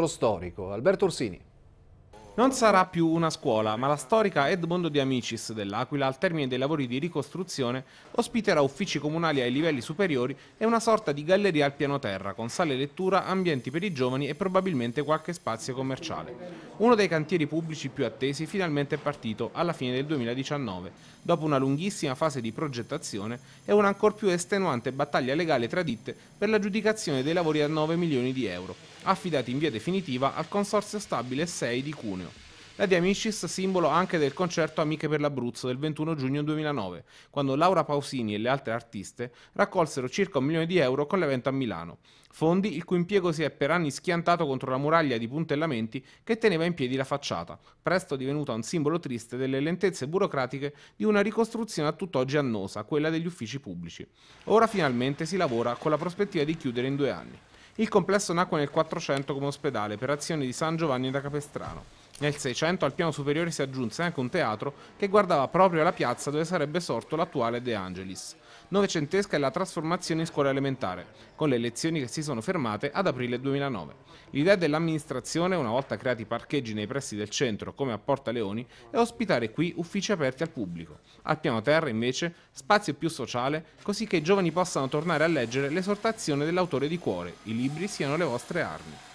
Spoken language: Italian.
maestro storico, Alberto Orsini. Non sarà più una scuola, ma la storica Edmondo di Amicis dell'Aquila, al termine dei lavori di ricostruzione, ospiterà uffici comunali ai livelli superiori e una sorta di galleria al piano terra, con sale lettura, ambienti per i giovani e probabilmente qualche spazio commerciale. Uno dei cantieri pubblici più attesi finalmente è partito alla fine del 2019, dopo una lunghissima fase di progettazione e un'ancor più estenuante battaglia legale tra ditte per l'aggiudicazione dei lavori a 9 milioni di euro affidati in via definitiva al Consorzio Stabile 6 di Cuneo. La di Amicis simbolo anche del concerto Amiche per l'Abruzzo del 21 giugno 2009, quando Laura Pausini e le altre artiste raccolsero circa un milione di euro con l'evento a Milano, fondi il cui impiego si è per anni schiantato contro la muraglia di puntellamenti che teneva in piedi la facciata, presto divenuta un simbolo triste delle lentezze burocratiche di una ricostruzione a tutt'oggi annosa, quella degli uffici pubblici. Ora finalmente si lavora con la prospettiva di chiudere in due anni. Il complesso nacque nel 400 come ospedale per azioni di San Giovanni da Capestrano. Nel 600 al piano superiore si aggiunse anche un teatro che guardava proprio la piazza dove sarebbe sorto l'attuale De Angelis. Novecentesca è la trasformazione in scuola elementare, con le lezioni che si sono fermate ad aprile 2009. L'idea dell'amministrazione, una volta creati parcheggi nei pressi del centro come a Porta Leoni, è ospitare qui uffici aperti al pubblico. Al piano terra, invece, spazio più sociale, così che i giovani possano tornare a leggere l'esortazione dell'autore di cuore, i libri siano le vostre armi.